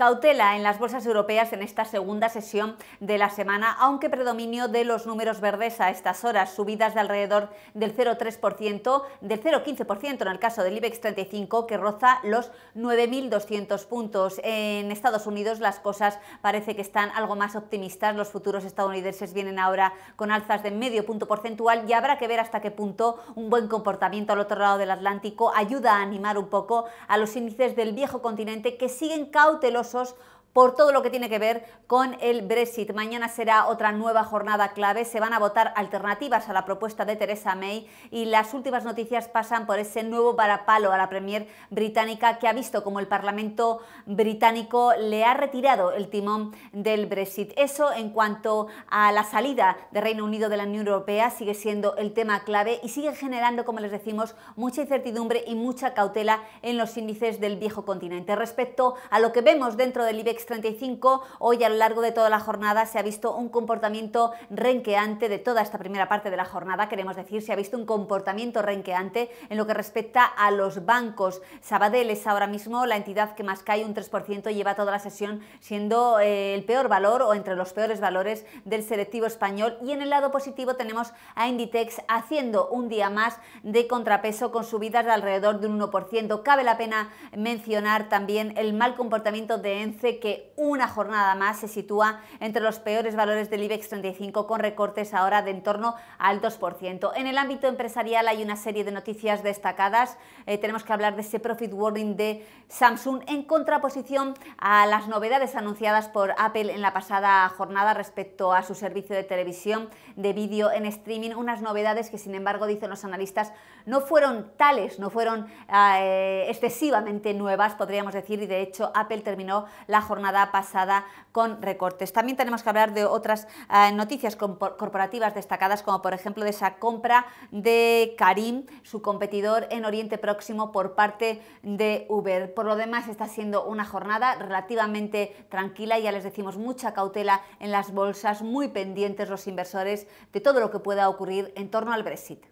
Cautela en las bolsas europeas en esta segunda sesión de la semana, aunque predominio de los números verdes a estas horas, subidas de alrededor del 0,3%, del 0,15% en el caso del IBEX 35, que roza los 9.200 puntos. En Estados Unidos las cosas parece que están algo más optimistas, los futuros estadounidenses vienen ahora con alzas de medio punto porcentual y habrá que ver hasta qué punto un buen comportamiento al otro lado del Atlántico ayuda a animar un poco a los índices del viejo continente que siguen cautelosos sos por todo lo que tiene que ver con el Brexit. Mañana será otra nueva jornada clave. Se van a votar alternativas a la propuesta de Theresa May y las últimas noticias pasan por ese nuevo varapalo a la Premier británica que ha visto como el Parlamento británico le ha retirado el timón del Brexit. Eso en cuanto a la salida de Reino Unido de la Unión Europea sigue siendo el tema clave y sigue generando, como les decimos, mucha incertidumbre y mucha cautela en los índices del viejo continente. Respecto a lo que vemos dentro del IBEX 35. Hoy a lo largo de toda la jornada se ha visto un comportamiento renqueante de toda esta primera parte de la jornada, queremos decir, se ha visto un comportamiento renqueante en lo que respecta a los bancos. Sabadell es ahora mismo la entidad que más cae, un 3%, lleva toda la sesión siendo eh, el peor valor o entre los peores valores del selectivo español. Y en el lado positivo tenemos a Inditex haciendo un día más de contrapeso con subidas de alrededor de un 1%. Cabe la pena mencionar también el mal comportamiento de ENCE que una jornada más se sitúa entre los peores valores del IBEX 35 con recortes ahora de en torno al 2%. En el ámbito empresarial hay una serie de noticias destacadas. Eh, tenemos que hablar de ese profit warning de Samsung en contraposición a las novedades anunciadas por Apple en la pasada jornada respecto a su servicio de televisión, de vídeo en streaming, unas novedades que sin embargo, dicen los analistas, no fueron tales, no fueron eh, excesivamente nuevas, podríamos decir, y de hecho Apple terminó la jornada pasada con recortes. También tenemos que hablar de otras eh, noticias corporativas destacadas, como por ejemplo de esa compra de Karim, su competidor en Oriente Próximo, por parte de Uber. Por lo demás, está siendo una jornada relativamente tranquila, ya les decimos mucha cautela en las bolsas, muy pendientes los inversores de todo lo que pueda ocurrir en torno al Brexit.